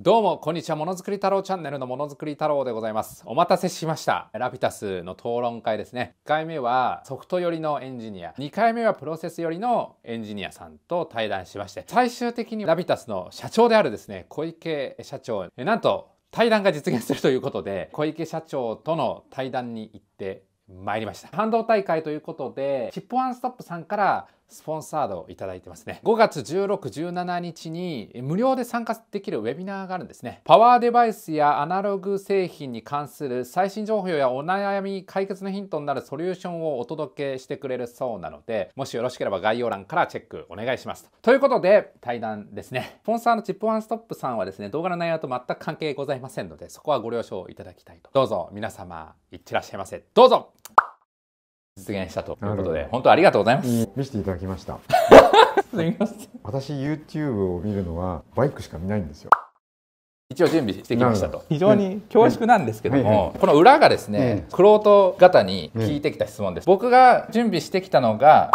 どうも、こんにちは。ものづくり太郎チャンネルのものづくり太郎でございます。お待たせしました。ラピタスの討論会ですね。1回目はソフト寄りのエンジニア、2回目はプロセス寄りのエンジニアさんと対談しまして、最終的にラピタスの社長であるですね、小池社長、なんと対談が実現するということで、小池社長との対談に行って参りました。半導体会ということで、チップワンストップさんからスポンサードをいただいてますね。5月16、17日に無料で参加できるウェビナーがあるんですね。パワーデバイスやアナログ製品に関する最新情報やお悩み解決のヒントになるソリューションをお届けしてくれるそうなので、もしよろしければ概要欄からチェックお願いします。ということで、対談ですね。スポンサーのチップワンストップさんはですね、動画の内容と全く関係ございませんので、そこはご了承いただきたいと。どうぞ皆様、いってらっしゃいませ。どうぞ実現したということで、本当ありがとうございます。見せていただきました。すみません。私 YouTube を見るのはバイクしか見ないんですよ。一応準備してきましたと非常に恐縮なんですけども、この裏がですね、玄人方に聞いてきた質問です僕が準備してきたのが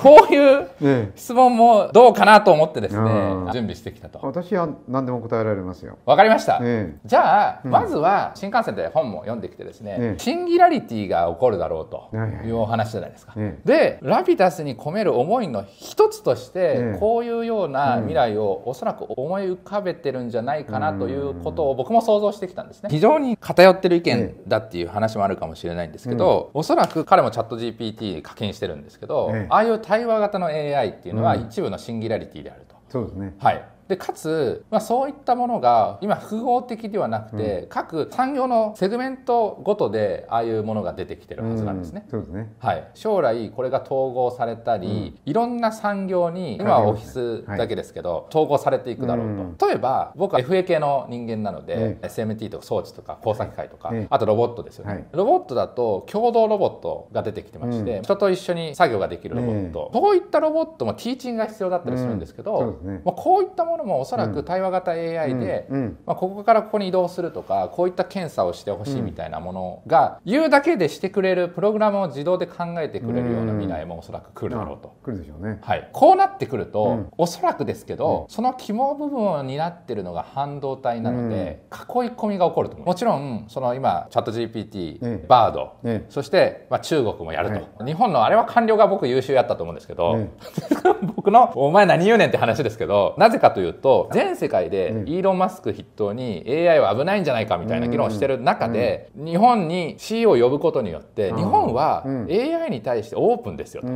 こういう質問もどうかなと思ってですね、準備してきたと。私は何でも答えられますよ。わかりました。じゃあ、まずは新幹線で本も読んできてですね、シンギラリティが起こるだろうというお話じゃないですか。で、ラピダスに込める思いの一つとして、こういうような未来をおそらく思い浮かべてるんじゃないかなということを僕も想像してきたんですね。非常に偏ってる意見だっていう話もあるかもしれないんですけど、おそらく彼もチャット GPT 課金してるんですけど、ああいう対話型の AI っていうのは一部のシンギュラリティであると。そうですね、はい、でかつ、まあ、そういったものが今複合的ではなくて、うん、各産業のセグメントごとでああいうものが出てきてるはずなんですね。うん、そうですねはい、将来これが統合されたり、うん、いろんな産業に今はオフィスだけですけど、はい、統合されていくだろうと。例えば僕は FA 系の人間なので、SMT とか装置とか工作機械とか、あとロボットですよね、はい、ロボットだと共同ロボットが出てきてまして、人と一緒に作業ができるロボット、こういったロボットもティーチングが必要だったりするんですけど、まあ、こういったもののもおそらく対話型 AI で、まあ、ここからここに移動するとかこういった検査をしてほしいみたいなものが、言うだけでしてくれるプログラムを自動で考えてくれるような未来もおそらく来るだろうと。来るでしょうね、はい、こうなってくると、うん、おそらくですけど、その肝部分を担ってるのが半導体なので、囲い込みが起こると思うもちろんその今チャット GPT、ね、バード、ね、そして、まあ、中国もやると、日本のあれは官僚が僕優秀やったと思うんですけど、僕の「お前何言うねん」って話ですけどなぜかとというと全世界でイーロン・マスク筆頭に AI は危ないんじゃないかみたいな議論をしてる中で日本に C を呼ぶことによって日本は AI に対してオープンですよと。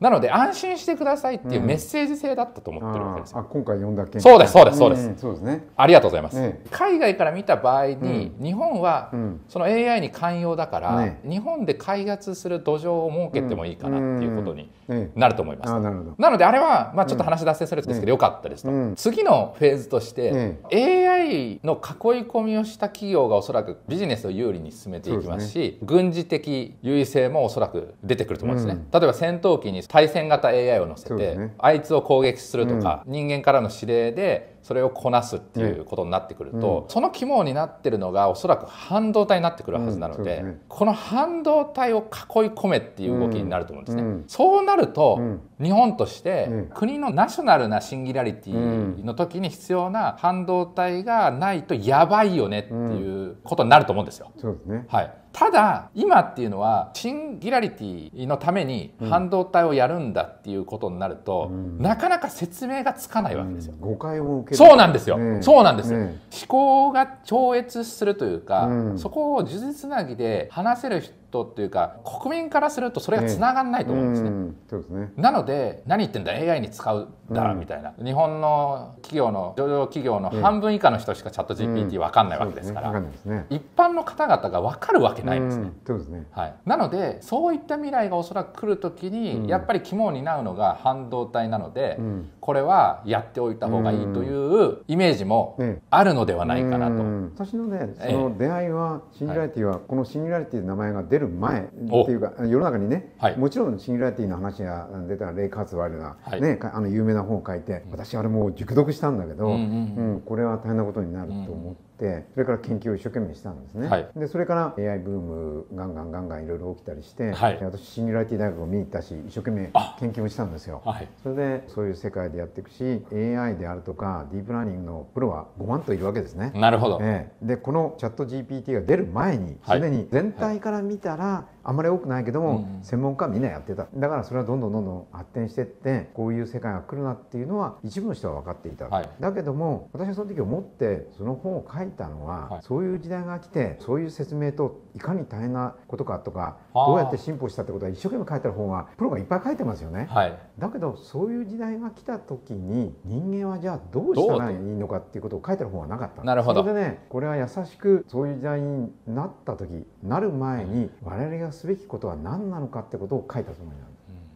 なので安心してくださいっていうメッセージ性だったと思ってるわけですよ。今回読んだ件そうですそうですそうです。そうですね。ありがとうございます。海外から見た場合に日本はその AI に寛容だから日本で開発する土壌を設けてもいいかなっていうことになると思います。なるほどなのであれはまあちょっと話し脱線するんですけどよかったですと。、次のフェーズとして、うん、AI の囲い込みをした企業がおそらくビジネスを有利に進めていきますし、すね、軍事的優位性もおそらく出てくると思うんですね、うん、例えば戦闘機に対戦型 AI を乗せて、ね、あいつを攻撃するとか、人間からの指令でそれをこなすっていうことになってくると、うん、その肝になってるのがおそらく半導体になってくるはずなのでうんでね、この半導体を囲い込めっていう動きになると思うんですね。うん、そうなると、日本として、国のナショナルなシンギュラリティの時に必要な半導体がないとやばいよねっていうことになると思うんですよ。そうですねはいただ今っていうのはシンギラリティのために半導体をやるんだっていうことになると、うん、なかなか説明がつかないわけですよ。うん、誤解を受けるそうなんですよ、ね、そうなんですよ、ね、思考が超越するというか、そこを呪術つなぎで話せる人トっていうか国民からするとそれがつながらないと思うんですね。うですねなので何言ってんだ AI に使うだ、みたいな日本の企業の上場企業の半分以下の人しかチャット GPT 分かんないわけですから、一般の方々が分かるわけないんですね。そうですねはい、なのでそういった未来がおそらく来る時に、やっぱり肝を担うのが半導体なので、これはやっておいた方がいいというイメージもあるのではないかなと。私のねその出会いはシンギュラリティは、このシンギュラリティの名前が出るる前っていうか世の中にね、はい、もちろんシングラティの話が出たらレイ・カーツワルが、はい、ね、あの有名な本を書いて私あれもう熟読したんだけど、うん、うんうん、これは大変なことになると思っってそれから研究を一生懸命したんですね、はい、でそれから AI ブームガンガンガンガンいろいろ起きたりして、はい、私シンギュラリティ大学を見に行ったし一生懸命研究をしたんですよ、はい、それでそういう世界でやっていくし AI であるとかディープラーニングのプロは5万といるわけですねなるほど、えー、でこのチャット GPT が出る前にすでに全体から見たら、あんまり多くないけども、専門家はみんなやってただからそれはどんどんどんどん発展してってこういう世界が来るなっていうのは一部の人は分かっていた、はい、だけども私はその時思ってその本を書いたのは、はい、そういう時代が来てそういう説明といかに大変なことかとかどうやって進歩したってことは一生懸命書いてる本はプロがいっぱい書いてますよね、はい、だけどそういう時代が来た時に人間はじゃあどうしたらいいのかっていうことを書いてる本はなかったなるほどそれでねこれは優しくそういう時代になった時なる前に我々がすべきことは何なのかってことを書いたつもりなんです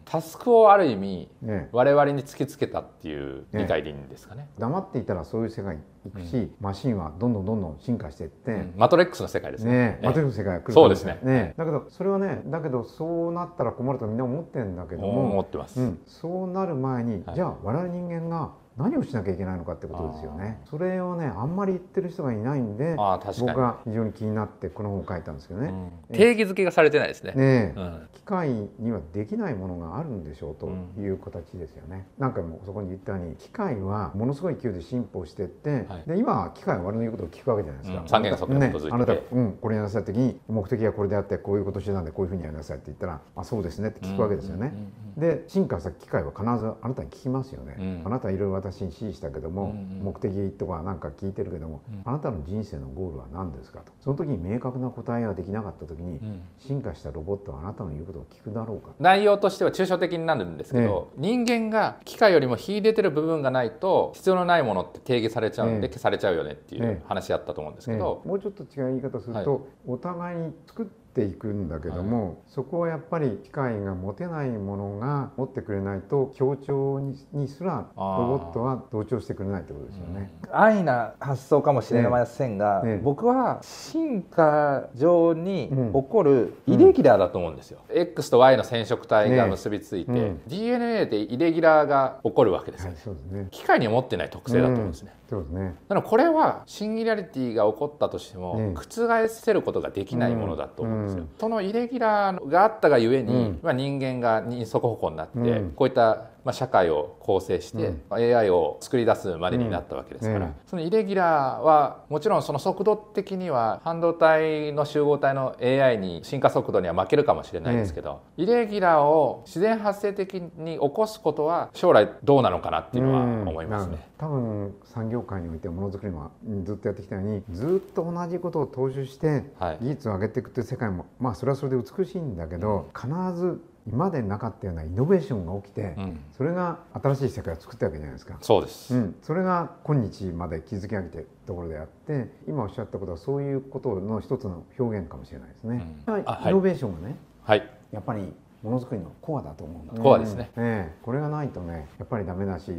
タスクをある意味、我々に突きつけたっていう理解でいいんですかね、ね、黙っていたらそういう世界に行くし、うん、マシンはどんどんどんどん進化していって、うん、マトレックスの世界ですね、ね、マトレックスの世界が来るそうですねねだけどそれはねだけどそうなったら困るとみんな思ってるんだけども思ってます、うん、そうなる前に、はい、じゃあ我々人間が何をしなきゃいけないのかってことですよねそれをねあんまり言ってる人がいないんで僕は非常に気になってこの本を書いたんですけどね、うん、定義づけがされてないですね、ねうん、機械にはできないものがあるんでしょうという形ですよね、うん、何回もそこに言ったように機械はものすごい勢いで進歩してって、はい、で今機械は我の言うことを聞くわけじゃないですか、三元則に基づいて、ね、あなた、うん、これやなさいって時に目的はこれであってこういうことしてたんでこういうふうにやりなさいって言ったらあそうですねって聞くわけですよね、で進化した機械は必ずあなたに聞きますよね、あなたいろいろ昔に指示したけども、目的とかなんか聞いてるけども、あなたの人生のゴールは何ですかとその時に明確な答えができなかった時に、進化したロボットはあなたの言うことを聞くだろうか内容としては抽象的になるんですけど、人間が機械よりも秀でてる部分がないと必要のないものって定義されちゃうんで消されちゃうよねっていう話あったと思うんですけど、もうちょっと違う言い方すると、お互いに作っていくんだけども、はい、そこはやっぱり機械が持てないものが持ってくれないと協調にすらロボットは同調してくれないってことですよね。安易な発想かもしれませんが、ねね、僕は進化上に起こるイレギュラーだと思うんですよ。うんうん、X と Y の染色体が結びついて、ね、DNA でイレギュラーが起こるわけですね。はい、機械に持ってない特性だと思うんですね。そうですね。だからこれはシンギュラリティが起こったとしても、覆せることができないものだと思うんです。ですよ、うん、そのイレギュラーがあったがゆえに、まあ、人間が二足歩行になって、こういったまあ、社会を構成して、うん、AI を作り出すまでになったわけですから、うんうん、そのイレギュラーはもちろんその速度的には半導体の集合体の AI に進化速度には負けるかもしれないですけど、イレギュラーを自然発生的に起こすことは将来どうなのかなっていうのは思いますね。多分産業界においてものづくりもずっとやってきたようにずっと同じことを踏襲して技術を上げていくっていう世界も、まあそれはそれで美しいんだけど、必ず今までなかったようなイノベーションが起きて、うん、それが新しい世界を作ったわけじゃないですかそうです、うん、それが今日まで築き上げてところであって今おっしゃったことはそういうことの一つの表現かもしれないですね、うん、イノベーションがね、はい、やっぱりものづくりのコアだと思うんだ、コアですね、ね、これがないとねやっぱりダメだし、ず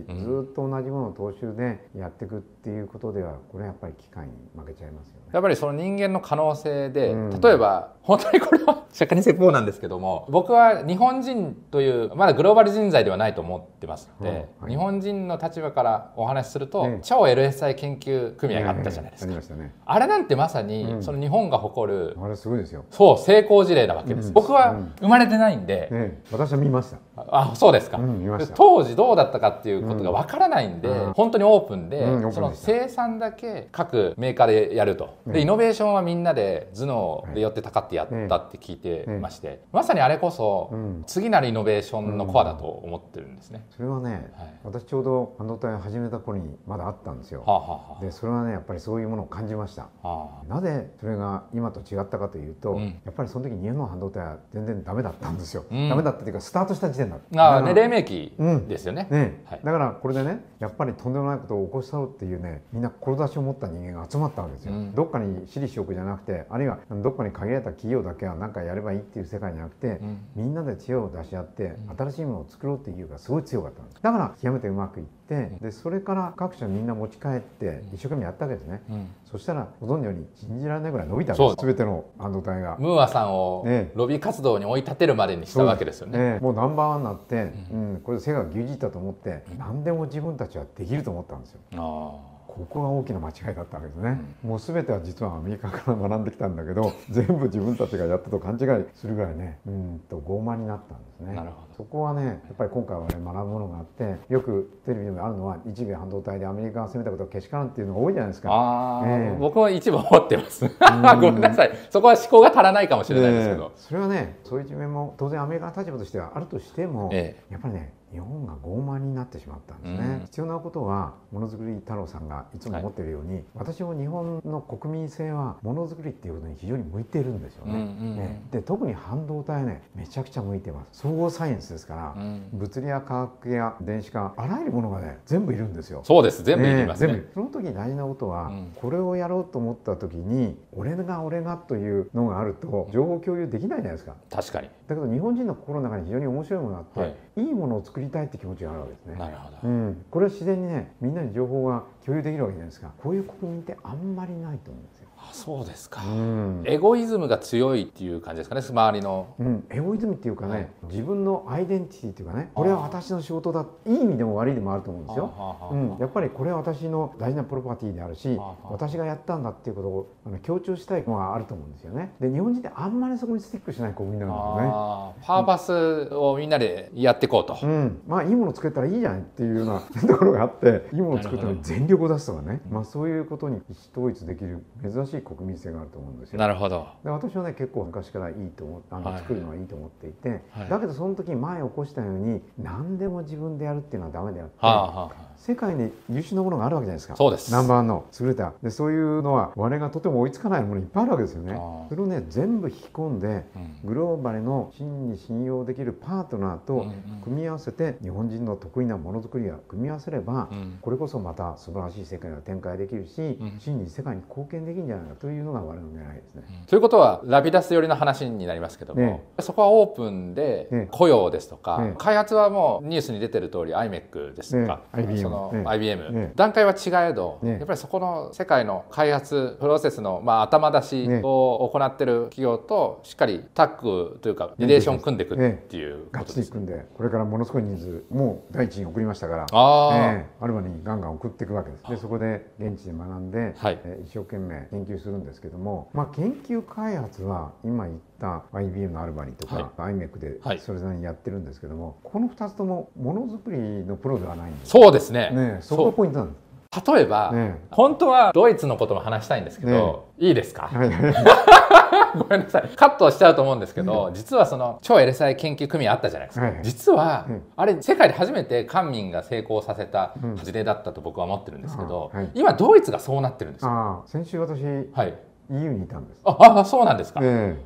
っと同じものを踏襲でやっていくっていうことではこれやっぱり機械に負けちゃいますよねやっぱりその人間の可能性で、うん、例えば本当にこれは釈迦に説法なんですけども僕は日本人というまだグローバル人材ではないと思ってますので、うんはい、日本人の立場からお話しすると、ね、超 LSI 研究組合があったじゃないですか、あね、あれなんてまさに、うん、その日本が誇るあれすごいですよそう成功事例なわけです、僕は生まれてないんでで、私は見ましたあそうですか、うん、当時どうだったかっていうことがわからないんで、うん、本当にオープンで、うん、その生産だけ各メーカーでやると、でイノベーションはみんなで頭脳で寄ってたかってやったって聞いてまして、まさにあれこそ、次なるイノベーションのコアだと思ってるんですね、それはね、はい、私ちょうど半導体を始めた頃にまだあったんですよ、はあはあ、でそれはねやっぱりそういうものを感じました、はあ、なぜそれが今と違ったかというと、やっぱりその時日本の半導体は全然ダメだったんですよよ、うん、ダメだったというかスタートした時点だああね黎明期ですよねうんねはい、だからこれでねやっぱりとんでもないことを起こしちゃうっていうねみんな志を持った人間が集まったわけですよ、うん、どっかに私利私欲じゃなくてあるいはどっかに限られた企業だけは何かやればいいっていう世界じゃなくて、みんなで知恵を出し合って新しいものを作ろうっていうがすごい強かったんですだから極めてうまくいってでそれから各社みんな持ち帰って一生懸命やったわけですね、そしたらご存知よに信じられないぐらい伸びたんです全ての半導体がムーアさんをロビー活動に追い立てるまでにしたわけですよね、ね、もうナンバーワンになって、うん、うん、これ世界が牛耳ったと思って、何でも自分たちはできると思ったんですよああ。ここが大きな間違いだったわけですね、うん、もう全ては実はアメリカから学んできたんだけど 全部自分たちがやったと勘違いするぐらいねうんと傲慢になったんですねなるほどそこはねやっぱり今回は、ね、学ぶものがあってよくテレビでもあるのは日米半導体でアメリカが攻めたことはけしからんっていうのが多いじゃないですかあ、えー、僕は一部思ってます ごめんなさいそこは思考が足らないかもしれないですけど、それはねそういう一面も当然アメリカの立場としてはあるとしても、えやっぱりね日本が傲慢になってしまったんですね、うん、必要なことはものづくり太郎さんがいつも思ってるように、はい、私も日本の国民性はものづくりっていうことに非常に向いてるんですよねうんうんうん、ねで特に半導体ねめちゃくちゃ向いてます総合サイエンスですから、うん、物理や化学や電子化あらゆるものがね全部いるんですよそうです全部いりますね、ね、その時大事なことは、うん、これをやろうと思った時に俺が俺がというのがあると情報共有できないじゃないですか確かにだけど日本人の心の中に非常に面白いものがあって、はいいいものを作りたいって気持ちがあるわけですね。なるほど、うん、これは自然にねみんなに情報が共有できるわけじゃないですかこういう国民ってあんまりないと思うんですそうですか、うん、エゴイズムが強いっていう感じですかね周りの、うん、エゴイズムっていうかね、はい、自分のアイデンティティっていうかねこれは私の仕事だいい意味でも悪いでもあると思うんですよ、うん、やっぱりこれは私の大事なプロパティであるし私がやったんだっていうことをあの強調したいのがあると思うんですよねで日本人ってあんまりそこにスティックしない子んななんだよねパーパスをみんなでやっていこうと、うん、まあいいもの作ったらいいじゃないっていうようなところがあっていいもの作ったら全力を出すとかね、まあ、そういうことに一統一できる珍しいい国民性があると思うんですよ。なるほどで私はね結構昔からいいと思あの、はい、作るのはいいと思っていて、はい、だけどその時前起こしたように何でも自分でやるっていうのはダメであって、はあはあ、世界に優秀なものがあるわけじゃないですかそうですナンバーワンの優れたでそういうのは我がとても追いつかないものいっぱいあるわけですよね。それをね全部引き込んで、うん、グローバルの真に信用できるパートナーと組み合わせて日本人の得意なものづくりが組み合わせれば、うん、これこそまた素晴らしい世界が展開できるし、うん、真に世界に貢献できるんじゃないんだというのが我々の狙いですね。ということはラピダス寄りの話になりますけども、ね、そこはオープンで雇用ですとか、ね、開発はもうニュースに出てる通り i m a c ですとか、ね、その IBM、段階は違えど、やっぱりそこの世界の開発プロセスの、まあ、頭出しを行ってる企業としっかりタッグというかリレーション組んでいくっていうことです、ねでこれからものすごい人数もう第一に送りましたからあ、えアルバにガンガン送っていくわけです。でそこで現地で学んで、はい、一生懸命研究究するんですけども、まあ、研究開発は今言った IBM のアルバニとか、はい、IMEC でそれなりにやってるんですけども、はい、この2つともものづくりのプロではないんですそうですねねそこがポイントなんです例えば、本当はドイツのことも話したいんですけど、いいですか ごめんなさい。カットしちゃうと思うんですけど、実はその超エルサイ研究組合あったじゃないですか。実は、あれ世界で初めて官民が成功させた事例だったと僕は思ってるんですけど、今ドイツがそうなってるんですよ。先週私、はい、EU にいたんです。あ、あそうなんですか。で、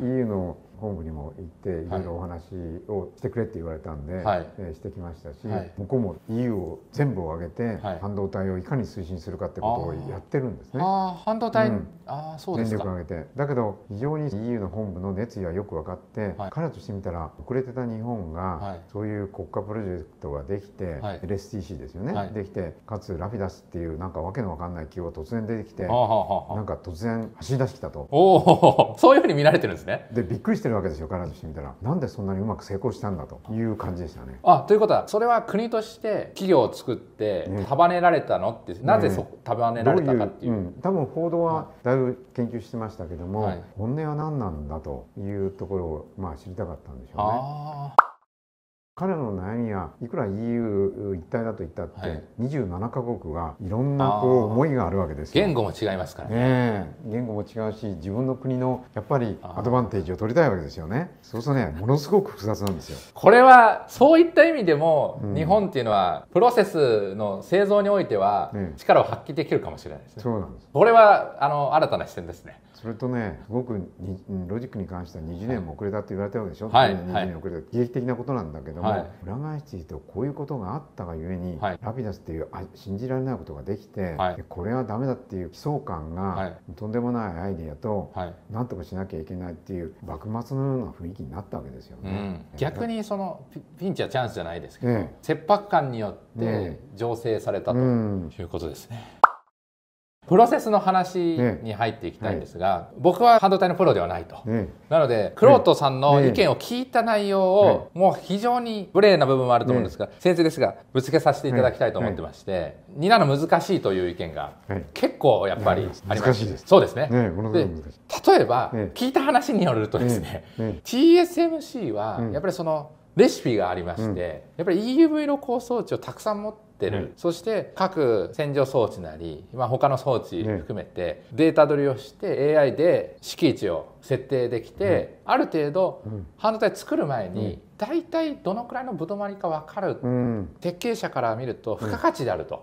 EU の本部にも行っていろいろお話をしてくれって言われたんで、はい、えー、してきましたし、はい、向こうも EU を全部を上げて、半導体をいかに推進するかってことをやってるんですね。あ半導体、うん、あそうですか全力上げてだけど非常に EU の本部の熱意はよく分かって、はい、彼としてみたら遅れてた日本が、そういう国家プロジェクトができて、LSTC ですよね、できてかつラフィダスっていうなんかわけの分かんない企業が突然出てきてなんか突然走り出してきたと。おそういうふうに見られてるんですね。でびっくりしてしてるわけですよ必ずしてみたらなんでそんなにうまく成功したんだという感じでしたね。あということはそれは国として企業を作って束ねられたのって、ね、なぜそ束ねられたかっていうういう、うん、多分報道はだいぶ研究してましたけども、はい、本音は何なんだというところを、まあ、知りたかったんでしょうね。彼の悩みはいくら EU 一体だと言ったって、はい、27か国がいろんなこう思いがあるわけです言語も違いますからね、ね、言語も違うし自分の国のやっぱりアドバンテージを取りたいわけですよねそうするとね ものすごく複雑なんですよこれはそういった意味でも、うん、日本っていうのはプロセスの製造においては力を発揮できるかもしれないですね、そうなんですこれはあの新たな視点ですねそれとねすごくにロジックに関しては20年も遅れたって言われたわけでしょ、はい、20年遅れた悲劇的なことなんだけども、はい、裏返していとこういうことがあったがゆえに、はい、ラピダスっていうあ信じられないことができて、はい、これはダメだっていう悲壮感が、とんでもないアイディアと、はい、なんとかしなきゃいけないっていう幕末のような雰囲気になったわけですよね、うん、逆にそのピンチはチャンスじゃないですけど、ええ、切迫感によって醸成されたということですね。プロセスの話に入っていきたいんですが、僕は半導体のプロではないと、なのでクロートさんの意見を聞いた内容を、もう非常に無礼な部分もあると思うんですが、先生ですがぶつけさせていただきたいと思ってまして、えになの難しいという意見が結構やっぱりあります、そうですね、で例えば、聞いた話によるとですね、TSMC はやっぱりそのレシピがありまして、やっぱり EUV の構想値をたくさん持ってってる、うん、そして各洗浄装置なり、まあ、他の装置含めてデータ取りをして AI で敷地を設定できて、ある程度半導体作る前に大体どのくらいのぶどまりか分かる、設計者から見ると付加価値であると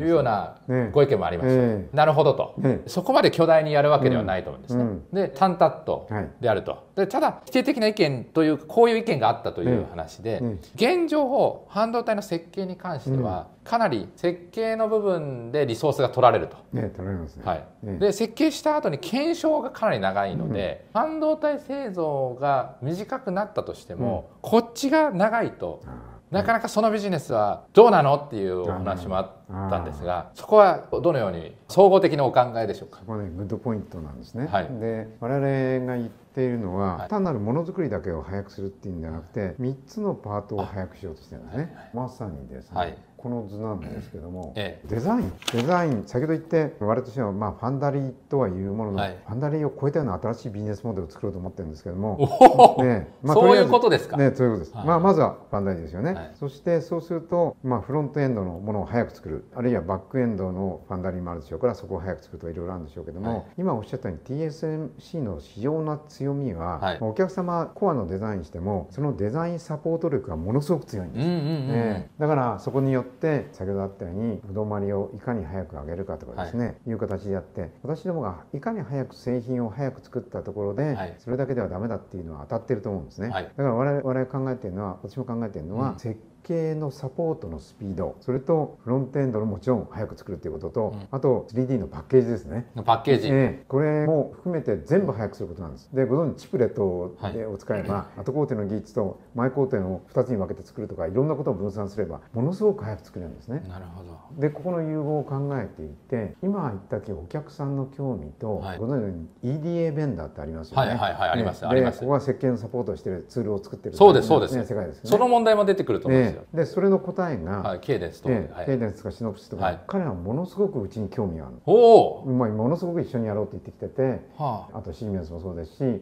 いうようなご意見もありました、ねなるほどと、そこまで巨大にやるわけではないと思うんですね。で淡々とであると、でただ否定的な意見というこういう意見があったという話で、現状半導体の設計に関しては、かなり設計の部分でリソースが取られると。ね、取られますね。はい。で、設計した後に検証がかなり長いので、うん、半導体製造が短くなったとしても、うん、こっちが長いと、なかなかそのビジネスはどうなのっていうお話もあったんですがそこはどのように総合的なお考えでしょうかここねグッドポイントなんですね、はい、で我々が言っているのは、はい、単なるものづくりだけを早くするっていうんじゃなくて3つのパートを早くしようとしてるんですね、はい、まさにですね、この図なんですけども、ええ、デザインデザイン先ほど言って我々としてはまあファンダリーとはいうものの、はい、ファンダリーを超えたような新しいビジネスモデルを作ろうと思ってるんですけども、ねまあ、そういうことですかねそういうことです、はい、まあ、まずはファンダリーですよね、はい、そしてそうすると、まあ、フロントエンドのものを早く作るあるいはバックエンドのファンダリーもあるでしょうからそこを早く作るとかいろいろあるんでしょうけども、今おっしゃったように TSMC の市場の強みは、お客様コアのデザインしてもそのデザインサポート力がものすごく強いんです、うんうんうん、ね、だからそこによってって先ほどあったようにぶどまりをいかに早く上げるかとかですね、はい、いう形でやって私どもがいかに早く製品を早く作ったところで、はい、それだけではダメだっていうのは当たってると思うんですね、はい、だから我々考えてるのは私も考えてるのは、うん系のサポートのスピードそれとフロントエンドのもちろん早く作るということと、うん、あと 3D のパッケージですねパッケージ、えー、これも含めて全部早くすることなんですでご存知チプレットを,、使えば、はい、後工程の技術と前工程の2つに分けて作るとかいろんなことを分散すればものすごく早く作れるんですねなるほどでここの融合を考えていて今言ったけお客さんの興味と、はい、ご存知のように EDA ベンダーってありますよねはいはいはいあります、ありますここは設計のサポートしてるツールを作ってるそうですそうです、ね、世界ですねその問題も出てくると思うんですでそれの答えが、はい、ケイデンスと、ええ、ケイデンスとかシノプスとか、はい、彼はものすごくうちに興味があるおまあ、ものすごく一緒にやろうって言ってきてて、はあ、あとシーミアスもそうですしそういう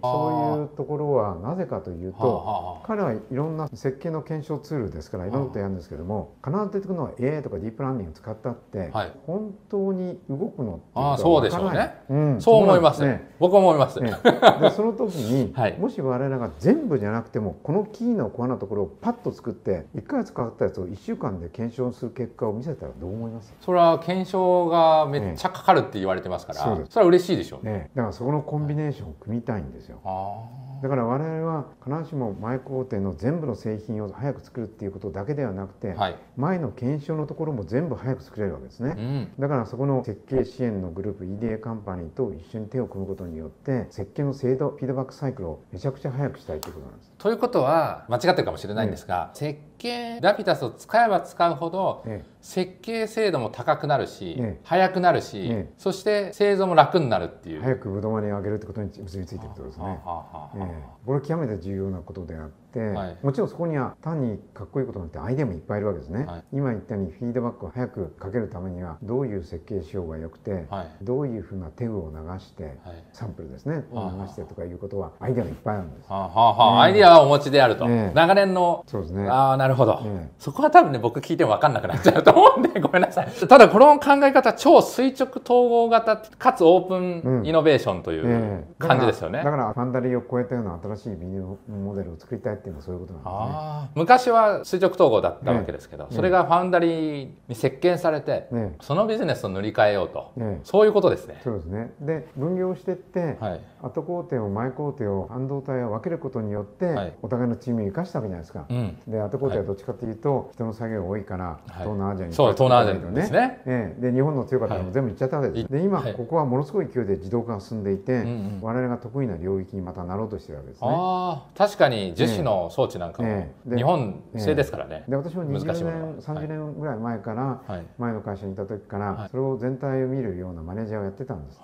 ところはなぜかというと、はあはあ、彼はいろんな設計の検証ツールですからいろんなことやるんですけども、必ず出てくるのは AI とかディープランニングを使ったって、はい、本当に動くのってうあそうでしょうね、うん、そう思いますね、ね、僕は思います、ね、でその時に、はい、もし我々が全部じゃなくてもこのキーのコアなところをパッと作って1か月買ったやつを1週間で検証する結果を見せたらどう思いますそれは検証がめっちゃかかるって言われてますから、ね、それは嬉しいでしょうねだからそこのコンビネーションを組みたいんですよ。ああだから我々は必ずしも前工程の全部の製品を早く作るっていうことだけではなくて、はい、前の検証のところも全部早く作れるわけですね、うん、だからそこの設計支援のグループ EDA カンパニーと一緒に手を組むことによって設計の精度フィードバックサイクルをめちゃくちゃ早くしたいということなんです。ということは間違ってるかもしれないんですが、ええ、設計ラピュタスを使えば使うほど、え、設計精度も高くなるし、早くなるし、そして製造も楽になるっていう早くぶどまに上げるってことに結びついてるってことですね。はあはあはあこれ極めて重要なことであっ、はい、もちろんそこには単にかっこいいことなんてアイデアもいっぱいいるわけですね、はい、今言ったようにフィードバックを早くかけるためにはどういう設計仕様が良くて、はい、どういうふうな手具を流して、サンプルですねを流してとかいうことはアイデアがいっぱいあるんです、はあはあ、アイデアはお持ちであると、ね、長年のそうですねああなるほど、ね、そこは多分ね僕聞いても分かんなくなっちゃうと思うんでごめんなさいただ この考え方超垂直統合型かつオープンイノベーションという感じですよね、うんえー、だからファンダリーを超えたような新しいビデオモデルを作りたいていうのはそういうことなんですね。昔は垂直統合だったわけですけど、ね、それがファウンダリーに席巻されて、ね、そのビジネスを塗り替えようと、ね、そういうことですね。そうですねで分業してって、はい、後工程を前工程を半導体を分けることによって、はい、お互いのチームを生かしたわけじゃないですか。うん、で後工程はどっちかというと、はい、人の作業多いから東南アジアに、ね、そう東南アジアですね。で日本の強かったのも全部いっちゃったわけです。で今、ここはものすごい勢いで自動化が進んでいて、うんうん、我々が得意な領域にまたなろうとしてるわけですね。あ確かに樹脂の、装置なんかも日本製ですからね、で私も20年30年ぐらい前から、前の会社にいた時から、それを全体を見るようなマネージャーをやってたんです、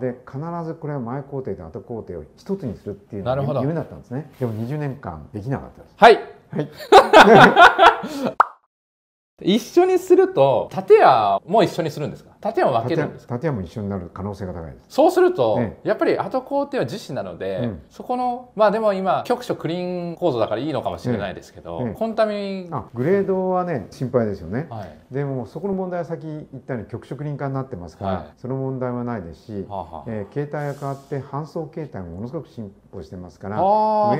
で必ずこれは前工程と後工程を一つにするっていうのが夢だったんですねでも20年間できなかったですはいはい 一緒にすると建屋も一緒にするんですか建屋を分けるんですも一緒になる可能性が高いですそうすると、ね、やっぱり後工程は自身なので、うん、そこのまあでも今局所クリーン構造だからいいのかもしれないですけど、ねね、このたグレードはね心配ですよね、はい、でもそこの問題は先言ったように局所クリーン化になってますから、はい、その問題はないですし、はあはあ、えー、携帯が変わって搬送携帯もものすごく進歩してますからウェ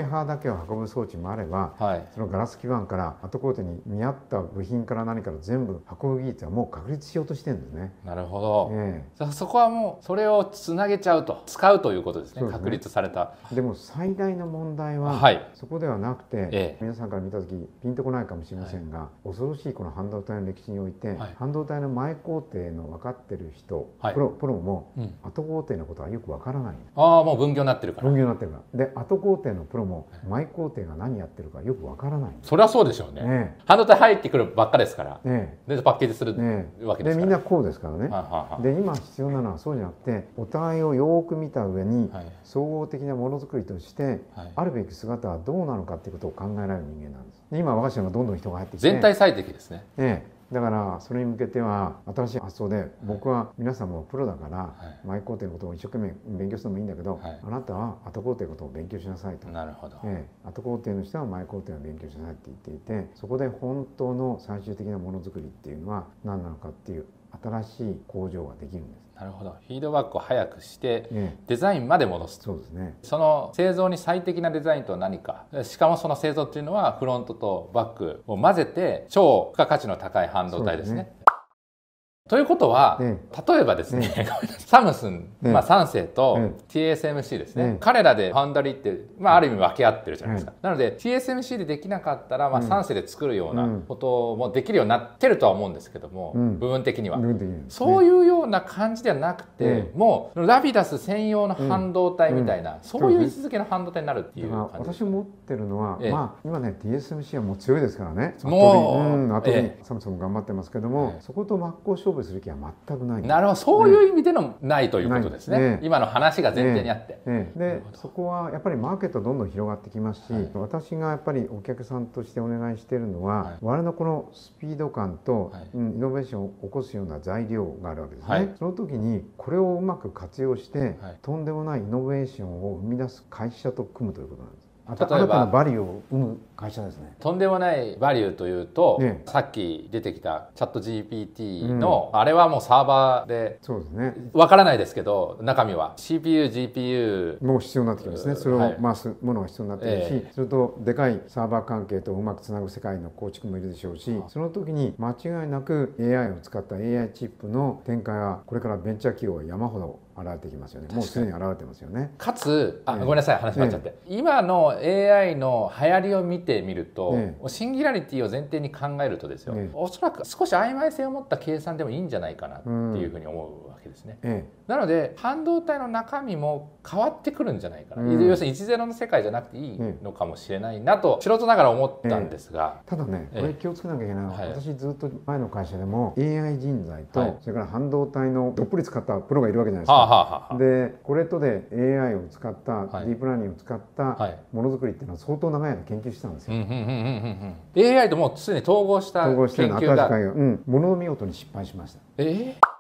ーハーだけを運ぶ装置もあれば、はい、そのガラス基板から後工程に見合った部品から何から全部運ぶ技術はもう確立しようとしてるんですね。なるほど、うん、そこはもうそれをつなげちゃうと使うということですね、ね、確立されたでも最大の問題は、はい、そこではなくて、ええ、皆さんから見た時ピンとこないかもしれませんが、はい、恐ろしいこの半導体の歴史において、はい、半導体の前工程の分かってる人、プロプロも、うん、後工程のことはよく分からないああもう分業になってるから分業になってるからで後工程のプロも前工程が何やってるかよく分からないそれはそうでしょうね、ね、半導体入ってくるばっかですから、ね、でパッケージするわけですから、でみんなこうですからねね、で今必要なのはそうじゃなくてお互いをよく見た上に、総合的なものづくりとして、あるべき姿はどうなのかっていうことを考えられる人間なんですで今我が社がどんどん人が入ってきて全体最適ですね、ええだからそれに向けては新しい発想で僕は皆さんもプロだから前工程のことを一生懸命勉強してもいいんだけどあなたは後工程のことを勉強しなさいとなるほど、ええ、後工程の人は前工程を勉強しなさいって言っていてそこで本当の最終的なものづくりっていうのは何なのかっていう新しい工場ができるんですなるほどフィードバックを早くして、デザインまで戻すそうですねその製造に最適なデザインとは何かしかもその製造っていうのはフロントとバックを混ぜて超付加価値の高い半導体ですねということは、う例えばですね、う サムスン、うん、まあ、3世と TSMC ですね、彼らでファンダリーって、まあ、ある意味分け合ってるじゃないですか、なので TSMC でできなかったら、まあ、3世で作るようなこともできるようになってるとは思うんですけども、部分的には、そういうような感じではなくて、もうラビダス専用の半導体みたいな、そういう位置づけの半導体になるっていう感じで私持ってるのは、ええ、まあ、今ね TSMC はもう強いですからねもう、うん、後に、ええ、サムスンも頑張ってますけども、え、そこと真っ向勝負する気は全くないなるほどそういう意味でのないということですね、ね、今の話が前提にあって、ねね、でそこはやっぱりマーケットどんどん広がってきますし、はい、私がやっぱりお客さんとしてお願いしてるのは、はい、我々のこのスピード感と、はい、イノベーションを起こすような材料があるわけですね、その時にこれをうまく活用して、とんでもないイノベーションを生み出す会社と組むということなんです例えばバリューを生む会社ですねとんでもないバリューというと、ね、さっき出てきたチャット GPT の、うん、あれはもうサーバーでそうですねわからないですけど中身は CPU、GPU も必要になってきますねそれを回すものが必要になってくるし、はい、それとでかいサーバー関係とうまくつなぐ世界の構築もいるでしょうしその時に間違いなく AI を使った AI チップの展開はこれからベンチャー企業は山ほど現れてきますよねもうすでに現れてますよねかつあ、ごめんなさい話になっちゃって、えー、今の AI の流行りを見てみると、シンギュラリティを前提に考えるとですよ、えおそらく少し曖昧性を持った計算でもいいんじゃないかなっていうふうに思うわけですね。えなので半導体の中身も変わってくるんじゃないかな、うん、要するに1ゼロの世界じゃなくていいのかもしれないなと素人ながら思ったんですが、えー、ただねこれ気をつけなきゃいけないのは、えー、私ずっと前の会社でも AI 人材と、はい、それから半導体のどっぷり使ったプロがいるわけじゃないですか、はあはあはあ、でこれとで AI を使った、はい、ディープラーニングを使ったものづくりっていうのは相当長い間研究してたんですよ、AI ともう常に統合した研究が統合ししが、うん、物を見事に失敗しましたえー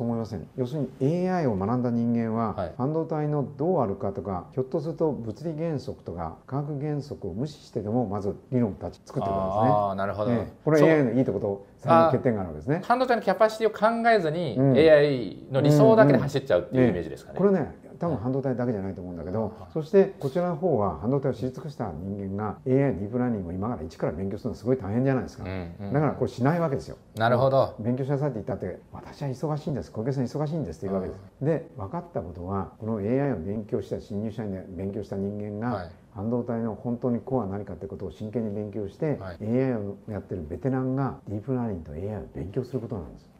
う思いません、要するに AI を学んだ人間は、半導体のどうあるかとかひょっとすると物理原則とか科学原則を無視してでもまず理論たち作ってくるんですね。あなるほど、ね、これ AI のいいとこと欠点があるわけですね。半導体のキャパシティを考えずに、AI の理想だけで走っちゃうっていうイメージですかね。うんうん、これね多分半導体だけじゃないと思うんだけど、そしてこちらの方は半導体を知り尽くした人間が AI ディープラーニングを今から一から勉強するのはすごい大変じゃないですか、うんうん、だからこれしないわけですよなるほど勉強しなさいって言ったって私は忙しいんです小池さん忙しいんですって言うわけです、うん、で分かったことはこの AI を勉強した新入社員で勉強した人間が、はい半導体の本当にコア何かってことを真剣に勉強して、はい、AI をやってるベテランがディープラーニングと AI を勉強することなんです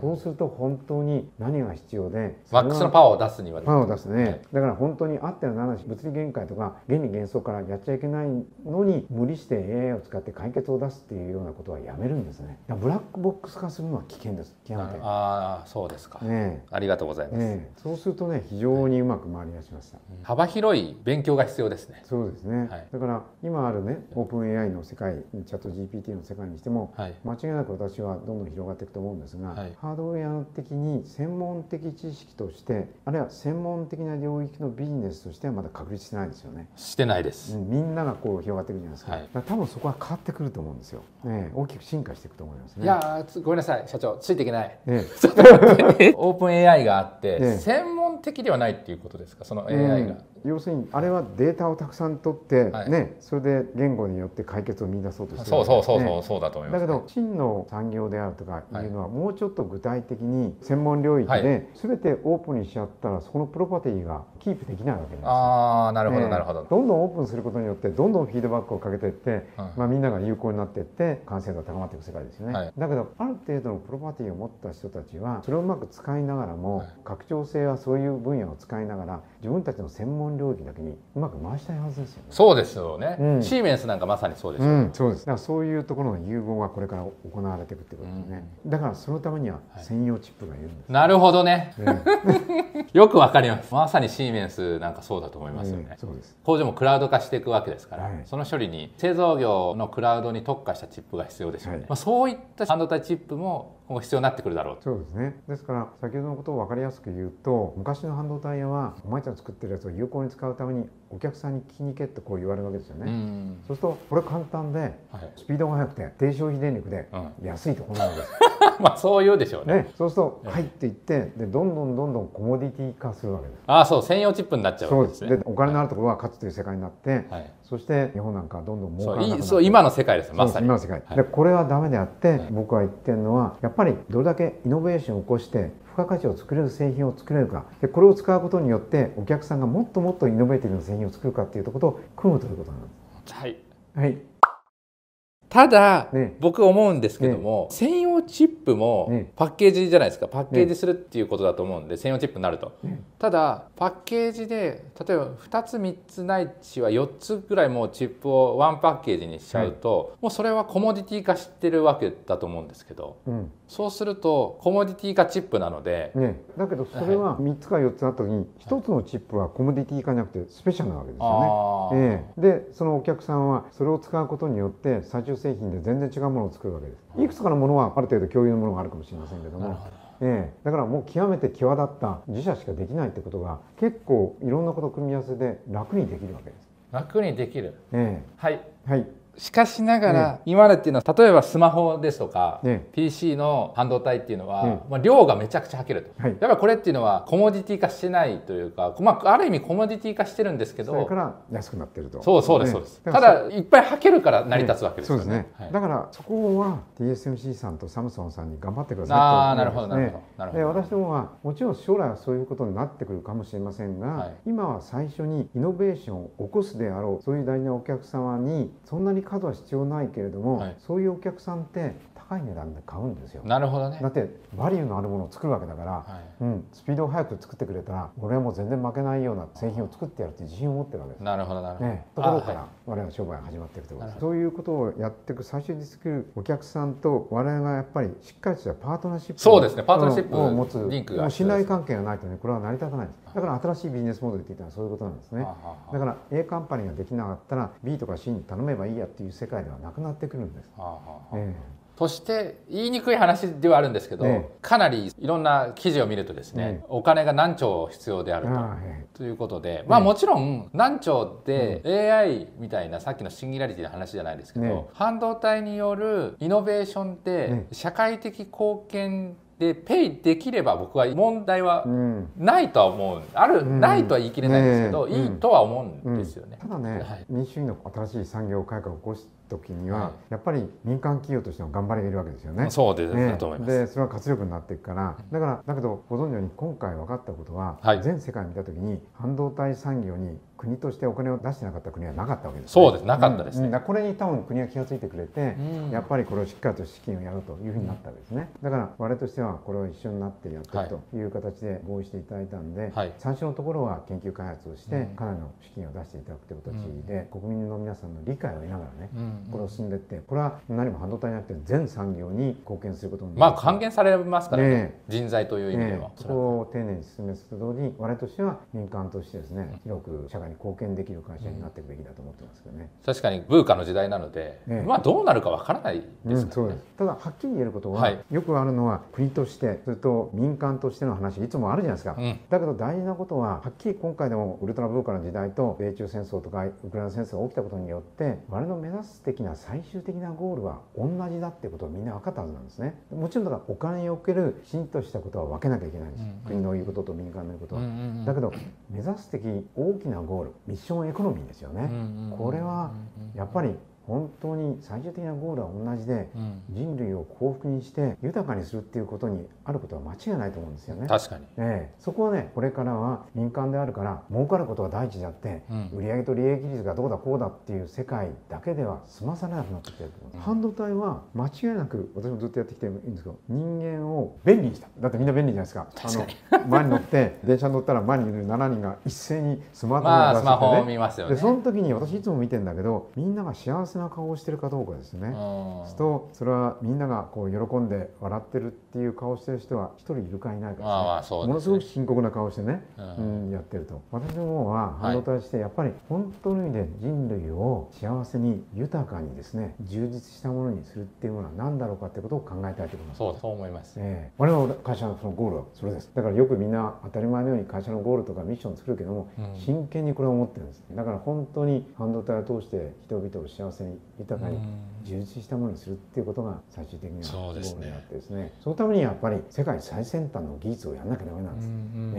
こうすると本当に何が必要でマックスのパワーを出すにはパワーを出すね、はい、だから本当にあってはならない物理限界とか原理幻想からやっちゃいけないのに無理して AI を使って解決を出すっていうようなことはやめるんですねブラックボックス化するのは危険です極めてああそうですか、ね、ありがとうございます、ね、そうするとね非常にうまく回り出しました、はい、幅広い勉強が必要ですねそうですね、はい、だから今あるねオープン AI の世界チャット GPT の世界にしても、間違いなく私はどんどん広がっていくと思うんですがが、はい、ハードウェア的に専門的知識としてあるいは専門的な領域のビジネスとしてはまだ確立してないんですよね。してないです。みんながこう広がっていくじゃないですか。はい、多分そこは変わってくると思うんですよ。ね、大きく進化していくと思います、ね、いやごめんなさい社長ついていけない。ね、オープン AI があって、ね、専門的ではないっていうことですかその AI が。うん要するにあれはデータをたくさん取って、はい、ね、それで言語によって解決を見出そうとしてる、そうそうそうそうそうだと思います、ね、だけど真の産業であるとかいうのは、もうちょっと具体的に専門領域で全てオープンにしちゃったらそこのプロパティがキープできないわけです、ああなるほど、なるほど、ね、どんどんオープンすることによってどんどんフィードバックをかけていって、うん、まあ、みんなが有効になっていって完成度が高まっていく世界ですよね、はい、だけどある程度のプロパティを持った人たちはそれをうまく使いながらも、拡張性はそういう分野を使いながら自分たちの専門本領域だけにうまく回したいはずですよねそうですよね、うん、シーメンスなんかまさにそうですよね、うん、そうですだからそういうところの融合がこれから行われていくってことですね、だからそのためには専用チップがいるんです、はい、なるほどね、よくわかりますまさにシーメンスなんかそうだと思いますよね、そうです工場もクラウド化していくわけですから、はい、その処理に製造業のクラウドに特化したチップが必要でしょうね、はい、まあ、そういった半導体チップも今後必要になってくるだろうそうですねですから先ほどのことを分かりやすく言うと昔の半導体屋はお前ちゃん作ってるやつを有効に使うためにお客さんに聞きに行けってこう言われるわけですよねそうするとこれ簡単で、はい、スピードが速くて低消費電力で安いところなんです、まあそう言うでしょうね、ね、そうすると「はい」って言ってでどんどんどんどんコモディティ化するわけですああそう専用チップになっちゃうわけですねでお金のあるところは勝つという世界になって、はい、そして日本なんかどんどん儲かるそう今の世界ですまさに今の世界、はい、でこれはダメであって、僕は言ってるのはやっぱりどれだけイノベーションを起こして付加価値を作れる製品を作れるかでこれを使うことによってお客さんがもっともっとイノベーティブな製品を作るかっていうところと組むということなんですはい、はいただ、ね、僕思うんですけども、ね、専用チップもパッケージじゃないですかパッケージするっていうことだと思うんで、専用チップになると、ね、ただパッケージで例えば2つ3つないしは4つぐらいもうチップをワンパッケージにしちゃうと、はい、もうそれはコモディティ化してるわけだと思うんですけど、うそうするとコモディティ化チップなので、ね、だけどそれは3つか4つあった時に1つのチップはコモディティ化じゃなくてスペシャルなわけですよね。ええ、でそのお客さんはそれを使うことによって最終製品で全然違うものを作るわけです。いくつかのものはある程度共有のものがあるかもしれませんけども。ええ、だからもう極めて際立った自社しかできないってことが結構いろんなこと組み合わせで楽にできるわけです。楽にできる。ええ、はい。はい。しかしながら、今までっていうのは例えばスマホですとか、PC の半導体っていうのは、まあ、量がめちゃくちゃはけると、やっぱりこれっていうのはコモディティ化してないというか、まあ、ある意味コモディティ化してるんですけどれから安くなってるとそうそうですそうです、ただいっぱいはけるから成り立つわけですよねだからそこは TSMC さんとサムソンさんに頑張ってくださいああなるほどなるほどなるほど私どもはもちろん将来はそういうことになってくるかもしれませんが、今は最初にイノベーションを起こすであろうそういう大事なお客様にそんなに数は必要ないけれども、はい、そういうお客さんって高い値段で買うんですよなるほどねだってバリューのあるものを作るわけだから、はい、うん、スピードを速く作ってくれたら俺はもう全然負けないような製品を作ってやるって自信を持ってるわけですなるほどなるほど、ね、ところから我々の商売が始まっていっということです、はい、そういうことをやっていく最初に作るお客さんと我々がやっぱりしっかりとしたパートナーシップそうですねパートナーシップを持つリンクが、信頼関係がないとねこれは成り立たないですだから新しいビジネスモデルって言ったらそういうことなんですねだから A カンパニーができなかったら B とか C に頼めばいいやっていう世界ではなくなってくるんです、あはあ、ええとして言いにくい話ではあるんですけど、かなりいろんな記事を見るとですね、お金が何兆必要であるとい、ということで、まあもちろん何兆って AI みたいなさっきのシンギュラリティの話じゃないですけど、半導体によるイノベーションって社会的貢献でペイできれば僕は問題はないとは思う、うん、ある、うん、ないとは言い切れないんですけど、ね、いいとは思うんですよね、うん、ただね、はい、民主主義の新しい産業改革を起こす時には、はい、やっぱり民間企業としての頑張りがいるわけですよね。そうですねでそれは活力になっていくからだからだけどご存知のように今回分かったことは、はい、全世界見た時に半導体産業に国としてお金を出してなかった国はなかったわけです、ね、そうですなかったですね、うん、これに多分国は気が付いてくれて、うん、やっぱりこれをしっかりと資金をやろうというふうになったわけですね、だから我々としてはこれを一緒になってやってるという形で合意していただいたんで、はい、最初のところは研究開発をしてかなりの資金を出していただくという形で、国民の皆さんの理解を得ながらね、これを進んでいってこれは何も半導体じゃなくて全産業に貢献することになまあ還元されますからね、ね、人材という意味では、ね、そこを丁寧に進めると同時に我々としては民間としてですね広く社会に貢献できる会社になっていくべきだと思ってますけどね、うん、確かにブーカの時代なので、ね、まあどうなるかわからないですね、うん、ただはっきり言えることは、はい、よくあるのは国としてそれと民間としての話いつもあるじゃないですか、うん、だけど大事なことははっきり今回でもウルトラブーカの時代と米中戦争とかウクライナ戦争が起きたことによって我々の目指す的な最終的なゴールは同じだってことをみんな分かったはずなんですねもちろんだからお金におけるきちんとしたことは分けなきゃいけないんです、国の言うことと民間の言うことは、だけど目指す的大きなゴールゴールミッションエコノミーですよね、これはやっぱり本当に最終的なゴールは同じで、うん、人類を幸福にして豊かにするっていうことにあることは間違いないと思うんですよね。確かに、えー、そこはねこれからは民間であるから儲かることが第一であって、うん、売上と利益率がどうだこうだっていう世界だけでは済まされなくなってきてると思う、うん、半導体は間違いなく私もずっとやってきてもいいんですけど人間を便利にしただってみんな便利じゃないですか。あの前に乗って電車に乗ったら前にいる7人が一斉にスマートフォンを出してね、まあ、でその時に私いつも見てんだけどみんなが幸せな顔をしてるかどうかですねすとそれはみんながこう喜んで笑ってるっていう顔してる人は一人いるかいないか、ねまあね、ものすごく深刻な顔してね、うん、うん、やってると私の方は半導体してやっぱり本当の意味で人類を幸せに豊かにですね充実したものにするっていうものは何だろうかってことを考えたいと思いますそうそう思います、えー、我々の会社のそのゴールはそれですだからよくみんな当たり前のように会社のゴールとかミッション作るけども、うん、真剣にこれを思ってるんですだから本当に半導体を通して人々を幸せにに豊かに充実したものにするっていうことが最終的にはゴールになってですね、ね、そのためにやっぱり世界最先端の技術をやんなきゃダメなんです、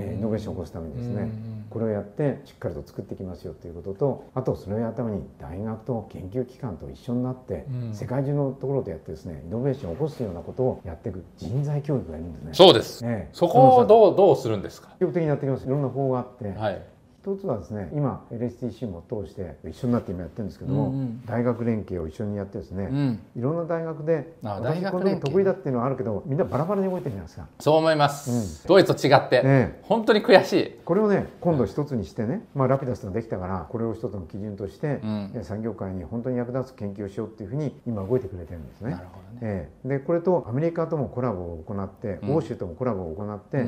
えー、イノベーションを起こすためにですね、これをやってしっかりと作っていきますよということとあとそれをやるために大学と研究機関と一緒になって、世界中のところでやってですねイノベーションを起こすようなことをやっていく人材教育がいるんですねそうです、えー、そこをどうどうするんですか基本的にやってきますいろんな方法があって、はい一つはですね今 LSTC も通して一緒になって今やってるんですけども、うんうん、大学連携を一緒にやってですね、うん、いろんな大学で大学の得意だっていうのはあるけどみんなバラバラに動いてるじゃないですかそう思います、うん、ドイツと違って、ね、本当に悔しいこれをね今度一つにしてね、まあ、ラピダスができたからこれを一つの基準として、うん、産業界に本当に役立つ研究をしようっていうふうに今動いてくれてるんですね。なるほどね、えー、でこれとアメリカともコラボを行って、欧州ともコラボを行って、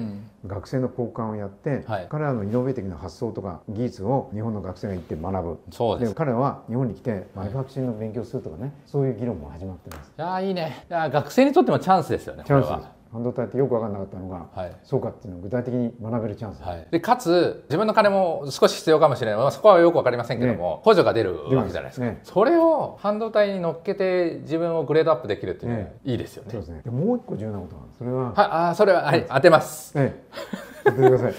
学生の交換をやって、はい、彼らのイノベーティブな発想とかか技術を日本の学生が行って学ぶそうです彼は日本に来てマニファクチンの勉強するとかね、そういう議論も始まってますいやいいねいや学生にとってもチャンスですよねチャンス半導体ってよく分かんなかったのが、はい、そうかっていうのを具体的に学べるチャンス、はい、でかつ自分の金も少し必要かもしれない、まあ、そこはよく分かりませんけども、ね、補助が出るわけじゃないですか、ね、それを半導体に乗っけて自分をグレードアップできるっていうのは、ね、いいですよねそうですねでもう一個重要なことがあるそれははいあそれは、はい、当てます、ええ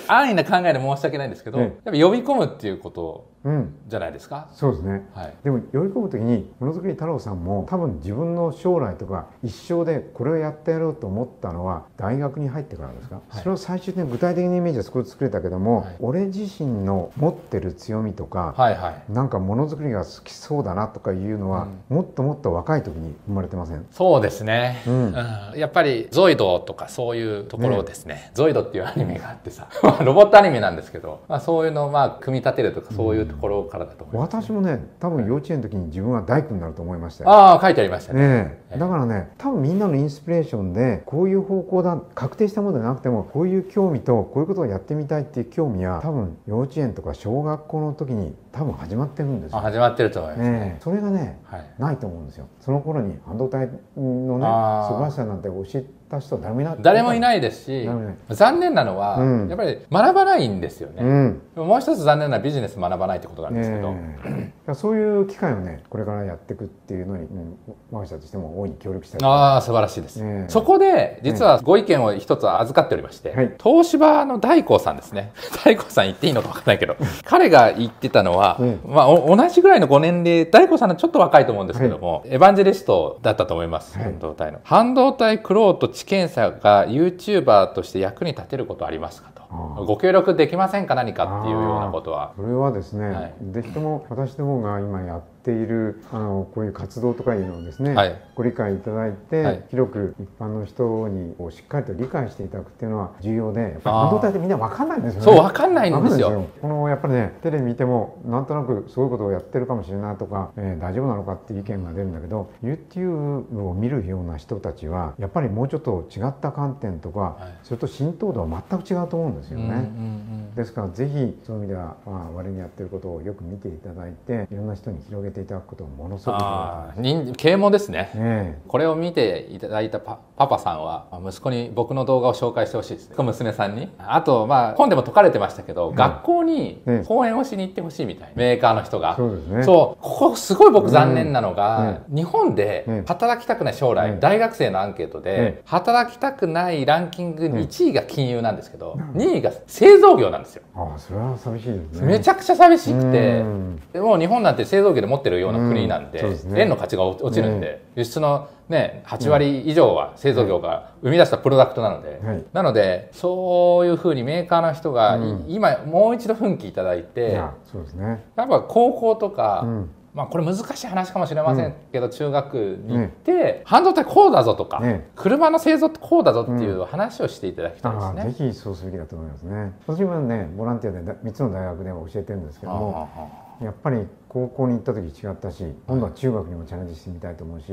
安易な考えで申し訳ないんですけど、やっぱ呼び込むっていうことうん、じゃないですか、そうですね、はい、でも呼び込む時にものづくり太郎さんも多分自分の将来とか一生でこれをやってやろうと思ったのは大学に入ってからですか、はい、それを最終的に具体的なイメージはそこで作れたけども、はい、俺自身の持ってる強みとか、はいはい、なんかものづくりが好きそうだなとかいうのは、うん、もっともっと若い時に生まれてませんそうですね、うん、うん、やっぱりゾイドとかそういうところですね、ね、ゾイドっていうアニメがあってさ ロボットアニメなんですけど、まあ、そういうのをまあ組み立てるとかそういうところからだと思います、ね、私もね多分幼稚園の時に自分は大工になると思いましたああ書いてありましたね、だからね多分みんなのインスピレーションでこういう方向だ確定したものじゃなくてもこういう興味とこういうことをやってみたいっていう興味は多分幼稚園とか小学校の時に多分始まってるんですよ始まってると思います、ねえそれがね、はい、ないと思うんですよその頃に半導体のね素晴らしさなんて教えた人は誰もいない誰もいないですし残念なのは、うん、やっぱり学ばないんですよね、うん、もう一つ残念なビジネス学ばないってことなんですけど、ね、そういう機会をねこれからやっていくっていうのに、ね、我が社としても大いに協力したいああ素晴らしいです、ね、そこで実はご意見を一つ預かっておりまして、東芝の大光さんですね 大光さん言っていいのか分かんないけど彼が言ってたのは、うん、まあ、同じぐらいのご年齢大光さんのちょっと若いと思うんですけども、はい、エヴァンジェリストだったと思います、はい、半導体の半導体クロート知見者がユーチューバーとして役に立てることありますかと、うん、ご協力できませんか何かっていうようなことはそれはですね、はい、ぜひとも私どもが今やっているあのこういう活動とかいうのをですね、はい、ご理解いただいて、はい、広く一般の人にしっかりと理解していただくっていうのは重要でやっぱり運動体ってみんなわかんないんですよね。そうわかんないんですよこのやっぱりねテレビ見てもなんとなくそういうことをやってるかもしれないとか、えー、大丈夫なのかっていう意見が出るんだけど YouTube を見るような人たちはやっぱりもうちょっと違った観点とか、はい、それと浸透度は全く違うと思うんですよね。うんうんうん、ですからぜひそういう意味では、まあ、我にやってることをよく見ていただいていろんな人に広げていただくことものすごく啓蒙ですね、ね、これを見ていただいたパパさんは息子に僕の動画を紹介してほしいですね娘さんにあとまあ本でも解かれてましたけど、うん、学校に講演をしに行ってほしいみたいな、ね、メーカーの人がそうです、ね、ここすごい僕残念なのが、日本で働きたくない将来、大学生のアンケートで、働きたくないランキング1位が金融なんですけど、う2位が製造業なんですよあそれは寂しいですねめちゃくちゃ寂しくて、でも日本なんて製造業でってるような国なんで,、円の価値が落ちるんで、輸出の、ね、8割以上は製造業が生み出したプロダクトなので、なのでそういうふうにメーカーの人が、今もう一度奮起いただいてそうです、ね、やっぱ高校とか、まあ、これ難しい話かもしれませんけど、中学に行って、半導体こうだぞとか、車の製造ってこうだぞっていう話をしていただきたいですね。ぜひそうすべきだと思いますね。自もねボランティアで3つの大学でも教えてるんですけどもやっぱり高校に行った時違ったし今度は中学にもチャレンジしてみたいと思うし、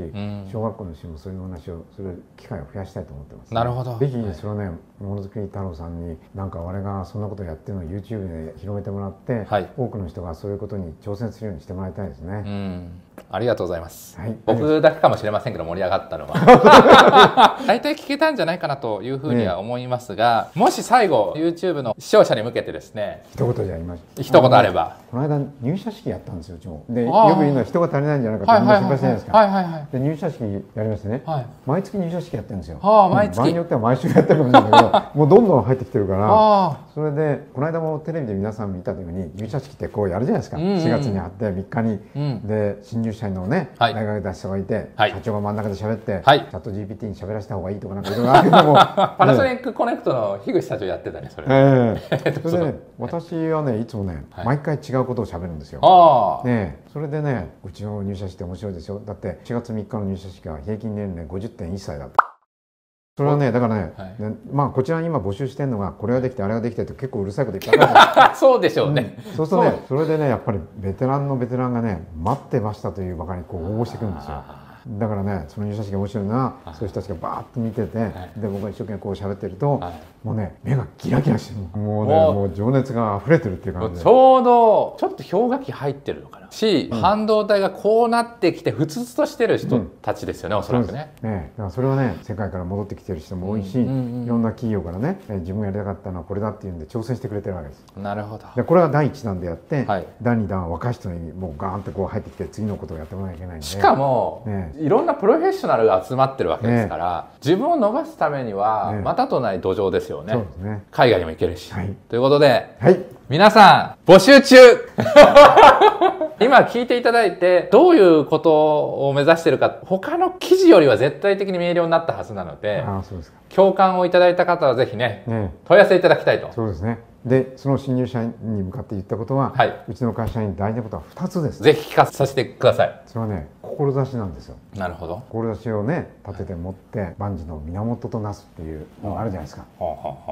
小学校の人もそういう話をする機会を増やしたいと思ってます、ね、なるほどぜひそれをね、ものづくり太郎さんになんか我がそんなことやってるのを YouTube で広めてもらって、はい、多くの人がそういうことに挑戦するようにしてもらいたいですね、ありがとうございます、はい、僕だけかもしれませんけど盛り上がったのは 大体聞けたんじゃないかなというふうには思いますが、もし最後 YouTube の視聴者に向けてですね一言じゃありま今一言あればこの間入社式やったんですようちもでよく言うのは人が足りないんじゃないかとみんな心配してないですか、はいはいはいで入社式やりましてね、はい、毎月入社式やってるんですよ、はあ、毎月場合によっては毎週やってるかもしれないけど もうどんどん入ってきてるからそれでこの間もテレビで皆さん見た時に入社式ってこうやるじゃないですか、う4月にあって3日に、うん、で新入社員のね、はい、大学出した人がいて、はい、社長が真ん中で喋って、はい、チャット GPT に喋らせた方がいいとかなんかいろいろあるけども パナソニックコネクトの樋口社長やってたねそれ、えー、それで、ね、私はねいつもね、はい、毎回違うことをしゃべるんですよあ、ね、それでねうちの入社して面白いですよだって4月3日の入社式は平均年齢50.1歳だったそれはねだからね、はい、まあこちら今募集してるのがこれができてあれができてって結構うるさいこといっぱいあるそうでしょうね、うん、そうするとねそれでねやっぱりベテランのベテランがね待ってましたというばかりこう応募してくるんですよだからねその入社式面白いな、はい、そういう人たちがバーッと見てて、はい、で僕が一生懸命こう喋ってると、はい、もうね目がギラギラしてるもうねもう情熱が溢れてるっていう感じちょうどちょっと氷河期入ってるのかなし、うん、半導体がこうなってきてふつふつとしてる人たちですよね、うん、おそらくねねだからそれはね世界から戻ってきてる人も多いし、うんうんうん、いろんな企業からね自分やりたかったのはこれだっていうんで挑戦してくれてるわけですなるほどでこれは第一弾でやって、第二弾は若い人にもうガーンとこう入ってきて次のことをやってもらわなきゃいけないんでしかも、ねいろんなプロフェッショナルが集まってるわけですから、ね、自分を逃すためには、またとない土壌ですよね、ね、海外にも行けるし、はい、ということで、はい、皆さん募集中 今聞いていただいてどういうことを目指してるか他の記事よりは絶対的に明瞭になったはずなので共感をいただいた方はぜひね、問い合わせいただきたいとそうですねでその新入社員に向かって言ったことは、はい、うちの会社に大事なことは2つですぜひ聞かさせてくださいそれはね志なんですよなるほど志をね立てて持って万事の源となすっていうのがあるじゃないですか、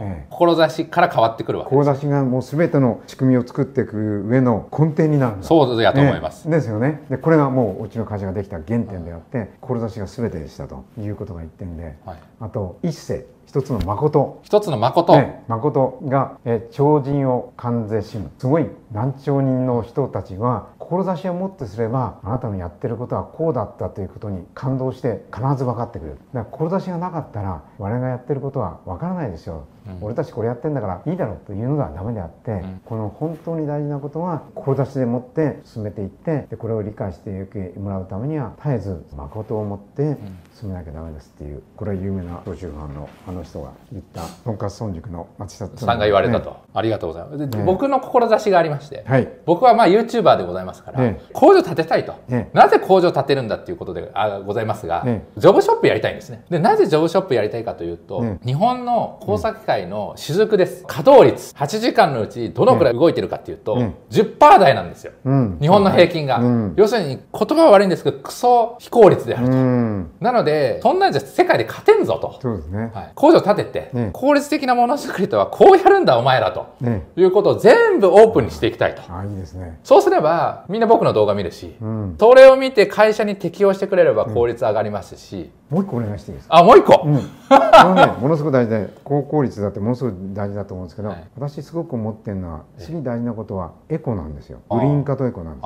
え志から変わってくるわけ志がもう全ての仕組みを作っていく上の根底になるそうやと思います、ですよねでこれがもううちの会社ができた原点であって志が全てでしたということが一点で、はい、あと一世一つの誠一つの誠、誠が、えー、超人を完全しむすごい難聴人の人たちは志をもってすればあなたのやってることはこうだったということに感動して必ず分かってくるだから志がなかったら我々がやってることは分からないですよ、うん、俺たちこれやってんだからいいだろうというのがダメであって、うん、この本当に大事なことは志でもって進めていってでこれを理解してもらうためには絶えず誠を持って進めなきゃダメですっていう、これは有名な長州藩のあの人が言ったとんかつ村塾の松下さんが言われたと、ね、ありがとうございます、ね、僕の志がありますまして、はい、僕はまあ YouTuber でございますから、ね、工場建てたいと、ね、なぜ工場建てるんだっていうことであございますが、ね、ジョブショップやりたいんですねでなぜジョブショップやりたいかというと、日本の工作機械の雫です、稼働率8時間のうちどのくらい動いてるかっていうと、ね、10%台なんですよ、うん、日本の平均が、うん、要するに言葉は悪いんですけどクソ非効率であると、うん、なのでそんなんじゃ世界で勝てんぞとそうですね、はい、工場建てて、効率的なものづくりとはこうやるんだお前らと、いうことを全部オープンにしていきたいと。あいいですね。そうすれば、みんな僕の動画見るし、うん、それを見て会社に適応してくれれば効率上がりますし、もう一個お願いしていいですかあもう一個、うん、こねものすごく大事で高効率だってものすごく大事だと思うんですけど、はい、私すごく思ってるのは次大事なことはエコなんですよグリーン化とエコなんで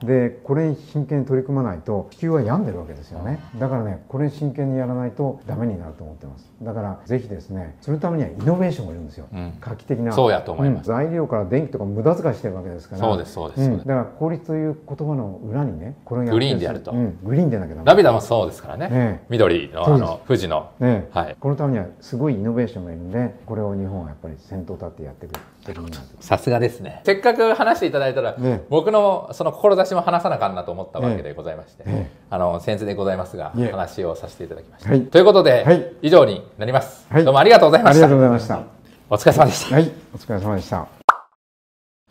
すでこれに真剣に取り組まないと地球は病んでるわけですよねだからねこれ真剣にやらないとダメになると思ってますだからぜひですねそのためにはイノベーションがいるんですよ、うん、画期的なそうやと思います、うん、材料から電気とか無駄遣いしてるわけですからそうですそうです、だから効率という言葉の裏にねこれをやるグリーンでやると、グリーンでなきゃダメラビダもそうですからねね緑のあの富士の、ねはい、このためにはすごいイノベーションがいるんでこれを日本はやっぱり先頭立ってやってくるさすがですねせっかく話していただいたら、ね、僕のその志も話さなかんなと思ったわけでございまして、ね、あの先生でございますが、話をさせていただきました、はい、ということで、はい、以上になります、どうもありがとうございましたありがとうございましたお疲れ様でしたはいお疲れ様でした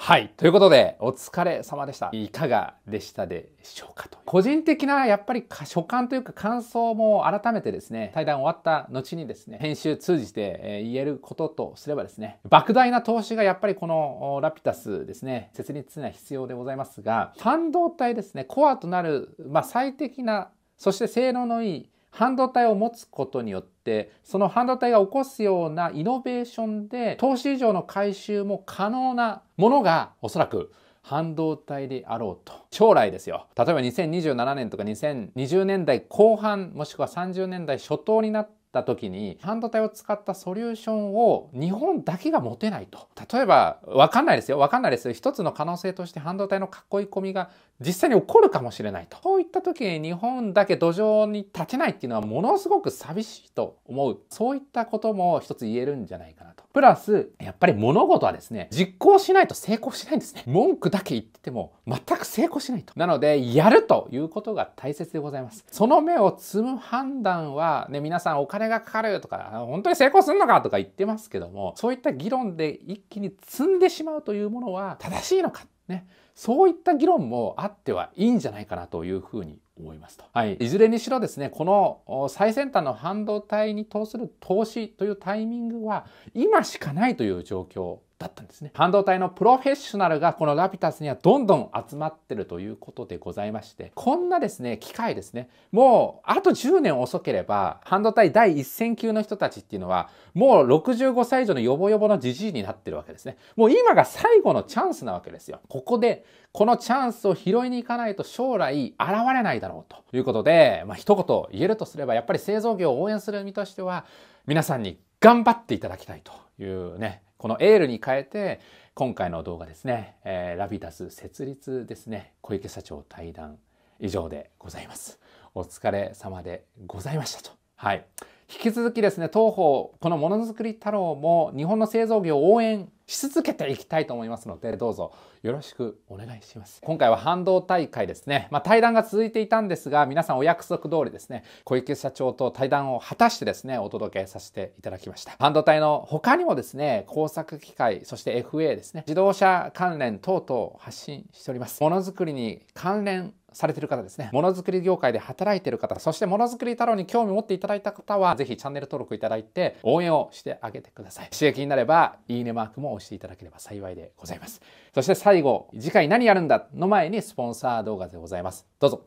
はい。ということで、お疲れ様でした。いかがでしたでしょうかと。個人的な、やっぱり所感というか感想も改めてですね、対談終わった後にですね、編集通じて、え言えることとすればですね、莫大な投資がやっぱりこのラピュタスですね、設立には必要でございますが、半導体ですね、コアとなる、まあ、最適な、そして性能のいい半導体を持つことによってその半導体が起こすようなイノベーションで投資以上の回収も可能なものがおそらく半導体であろうと将来ですよ例えば2027年とか2020年代後半もしくは30年代初頭になってた時に半導体を使ったソリューションを日本だけが持てないと例えば分かんないですよ分かんないですよ一つの可能性として半導体の囲い込みが実際に起こるかもしれないとこういった時に日本だけ土壌に立てないっていうのはものすごく寂しいと思うそういったことも一つ言えるんじゃないかなとプラスやっぱり物事はですね実行しないと成功しないんですね文句だけ言ってても全く成功しないとなのでやるということが大切でございますその目を積む判断はね皆さんお金金がかかるとか、本当に成功すんのかとか言ってますけども、そういった議論で一気に積んでしまうというものは正しいのか、ね。そういった議論もあってはいいんじゃないかなというふうに思いますと。はい。いずれにしろですね、この最先端の半導体に投する投資というタイミングは今しかないという状況だったんですね。半導体のプロフェッショナルがこのラピタスにはどんどん集まってるということでございまして、こんなですね、機械ですね、もうあと10年遅ければ、半導体第一線級の人たちっていうのは、もう65歳以上のヨボヨボのじじいになってるわけですね。もう今が最後のチャンスなわけですよ。ここで、このチャンスを拾いに行かないと将来現れないだろうということで、まあ一言言えるとすれば、やっぱり製造業を応援する身としては、皆さんに頑張っていただきたいというね、このエールに変えて、今回の動画ですね、えー、ラビダス設立ですね、小池社長対談以上でございます。お疲れ様でございましたと。はい。引き続きですね、当方、このものづくり太郎も日本の製造業を応援し続けていきたいと思いますので、どうぞよろしくお願いします。今回は半導体会ですね。まあ、対談が続いていたんですが、皆さんお約束通りですね、小池社長と対談を果たしてですね、お届けさせていただきました。半導体の他にもですね、工作機械、そして FA ですね、自動車関連等々発信しております。ものづくりに関連されてる方ですね。ものづくり業界で働いてる方、そしてものづくり太郎に興味を持っていただいた方は、ぜひチャンネル登録いただいて、応援をしてあげてください。刺激になれば、いいねマークも押していただければ幸いでございます。そして最後、次回何やるんだの前にスポンサー動画でございます。どうぞ。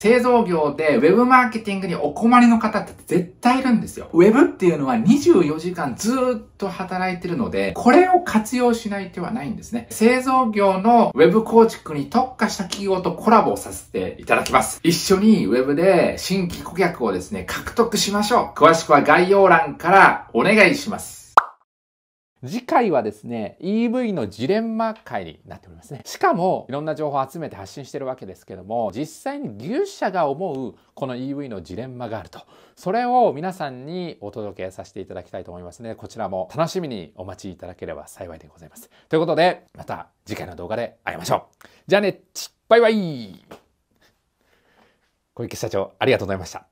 製造業で web マーケティングにお困りの方って絶対いるんですよ。web っていうのは24時間ずっと働いてるので、これを活用しない手はないんですね。製造業の web 構築に特化した企業とコラボをさせていただきます。一緒に web で新規顧客をですね、獲得しましょう。詳しくは概要欄からお願いします。次回はですね、EV のジレンマ会になっておりますね。しかも、いろんな情報を集めて発信してるわけですけども、実際に牛舎が思うこの EV のジレンマがあると。それを皆さんにお届けさせていただきたいと思いますね。こちらも楽しみにお待ちいただければ幸いでございます。ということで、また次回の動画で会いましょう。じゃあね、バイバイ小池社長、ありがとうございました。